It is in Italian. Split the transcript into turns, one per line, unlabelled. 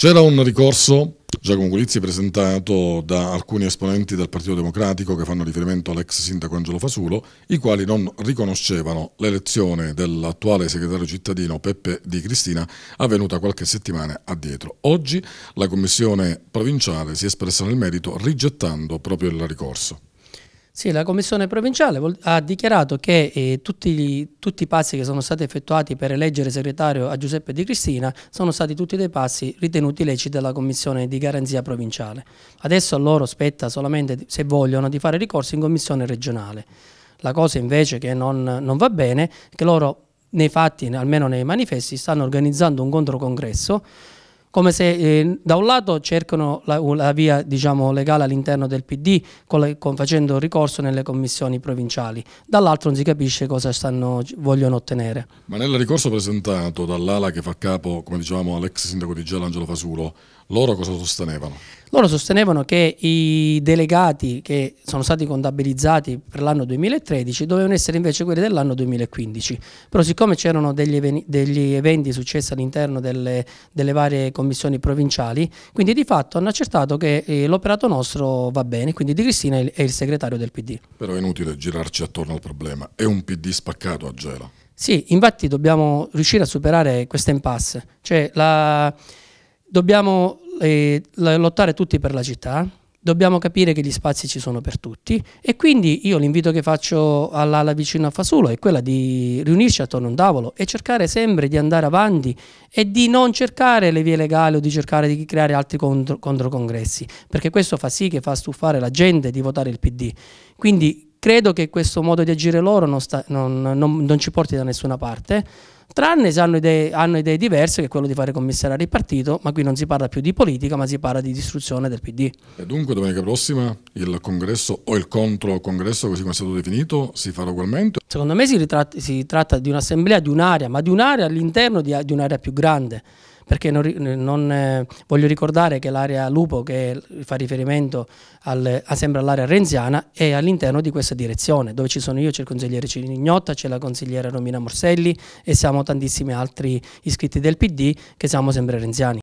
C'era un ricorso, Giacomo Gulizzi, presentato da alcuni esponenti del Partito Democratico che fanno riferimento all'ex sindaco Angelo Fasulo, i quali non riconoscevano l'elezione dell'attuale segretario cittadino Peppe Di Cristina avvenuta qualche settimana addietro. Oggi la commissione provinciale si è espressa nel merito rigettando proprio il ricorso.
Sì, la Commissione provinciale ha dichiarato che eh, tutti, tutti, i passi che sono stati effettuati per eleggere segretario a Giuseppe Di Cristina sono stati tutti dei passi ritenuti leciti dalla Commissione di garanzia provinciale. Adesso a loro spetta solamente, se vogliono, di fare ricorso in Commissione regionale. La cosa invece che non, non va bene è che loro nei fatti, almeno nei manifesti, stanno organizzando un controcongresso come se eh, da un lato cercano la, la via diciamo, legale all'interno del PD con le, con, facendo ricorso nelle commissioni provinciali, dall'altro non si capisce cosa stanno, vogliono ottenere.
Ma nel ricorso presentato dall'ala che fa capo, come dicevamo, all'ex sindaco di Gela Angelo Fasulo, loro cosa sostenevano?
Loro sostenevano che i delegati che sono stati contabilizzati per l'anno 2013 dovevano essere invece quelli dell'anno 2015, però siccome c'erano degli, degli, eventi successi all'interno delle, delle, varie commissioni provinciali, quindi di fatto hanno accertato che eh, l'operato nostro va bene, quindi Di Cristina è il, è il segretario del PD.
Però è inutile girarci attorno al problema, è un PD spaccato a Gela.
Sì, infatti dobbiamo riuscire a superare questa impasse, cioè la dobbiamo eh, lottare tutti per la città, dobbiamo capire che gli spazi ci sono per tutti e quindi io l'invito che faccio all'ala vicino a Fasulo è quella di riunirci attorno a un tavolo e cercare sempre di andare avanti e di non cercare le vie legali o di cercare di creare altri contro, controcongressi, perché questo fa sì che fa stufare la gente di votare il PD. Quindi credo che questo modo di agire loro non, sta, non, non, non ci porti da nessuna parte tranne se hanno idee, hanno idee diverse, che è quello di fare commissariare il partito, ma qui non si parla più di politica, ma si parla di distruzione del PD. E dunque domenica prossima
il congresso
o il contro congresso, così come è stato definito, si farà ugualmente? Secondo me si, ritratta, si tratta di un'assemblea, di un'area, ma di un'area all'interno di, di un'area più grande perché non, non eh, voglio ricordare che l'area Lupo che fa riferimento al, eh, sempre all'area renziana è all'interno di questa direzione dove ci sono io, c'è il consigliere Cirignotta, c'è la consigliera Romina Morselli e siamo tantissimi altri iscritti del PD che siamo sempre renziani.